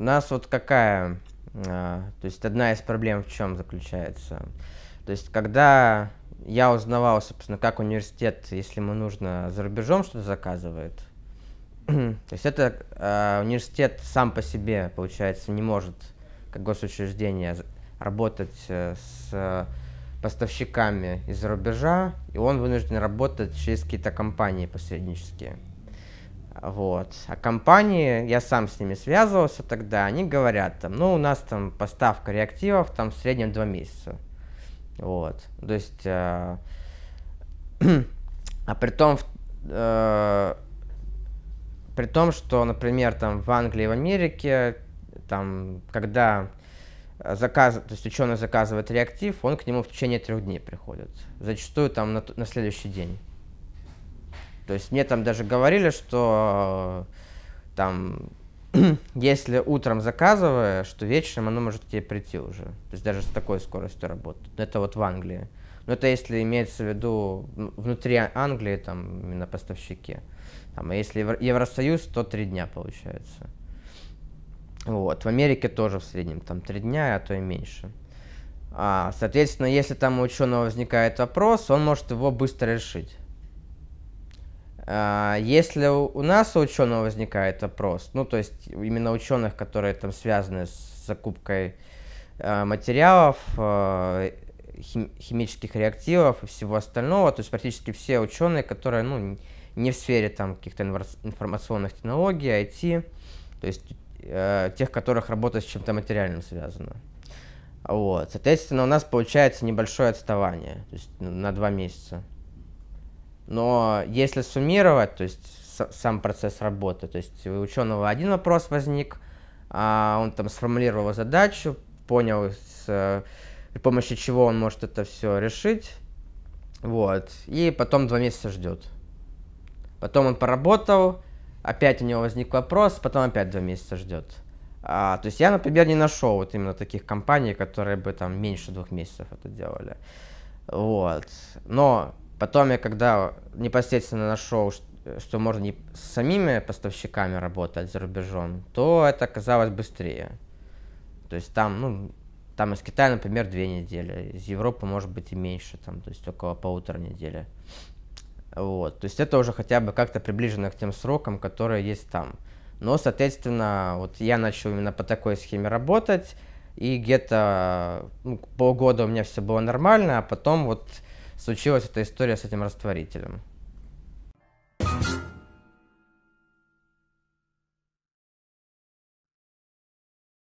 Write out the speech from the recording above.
У нас вот какая, а, то есть одна из проблем в чем заключается? То есть когда я узнавал, собственно, как университет, если ему нужно, за рубежом что-то заказывает, то есть это э, университет сам по себе, получается, не может, как госучреждение, работать э, с поставщиками из-за рубежа, и он вынужден работать через какие-то компании посреднические. Вот. А компании, я сам с ними связывался тогда, они говорят, там, ну, у нас там поставка реактивов там в среднем 2 месяца. Вот. То есть, э, а при том, э, при том, что, например, там в Англии, в Америке, там, когда заказ, то есть ученый заказывает реактив, он к нему в течение трех дней приходит. Зачастую там на, на следующий день. То есть мне там даже говорили, что э, там если утром заказываешь, что вечером оно может тебе прийти уже. То есть даже с такой скоростью работы. Это вот в Англии. Но это если имеется в виду внутри Англии, там, именно поставщики. Там, а если Евросоюз, то три дня получается. Вот. В Америке тоже в среднем там три дня, а то и меньше. А, соответственно, если там у ученого возникает вопрос, он может его быстро решить. А, если у нас у ученого возникает опрос, ну то есть именно ученых, которые там связаны с закупкой а, материалов, а, химических реактивов и всего остального, то есть практически все ученые, которые ну, не в сфере там каких-то информационных технологий, IT, то есть тех, которых работа с чем-то материальным связана. Вот. Соответственно, у нас получается небольшое отставание то есть на два месяца. Но если суммировать, то есть сам процесс работы, то есть у ученого один вопрос возник, а он там сформулировал задачу, понял, с, при помощи чего он может это все решить, вот, и потом два месяца ждет. Потом он поработал, опять у него возник вопрос, потом опять два месяца ждет. А, то есть я, например, не нашел вот именно таких компаний, которые бы там меньше двух месяцев это делали. Вот. Но Потом я когда непосредственно нашел, что можно не с самими поставщиками работать за рубежом, то это оказалось быстрее. То есть там, ну, там из Китая, например, две недели, из Европы может быть и меньше, там, то есть около полутора недели. Вот, то есть это уже хотя бы как-то приближено к тем срокам, которые есть там. Но, соответственно, вот я начал именно по такой схеме работать, и где-то ну, полгода у меня все было нормально, а потом вот случилась эта история с этим растворителем.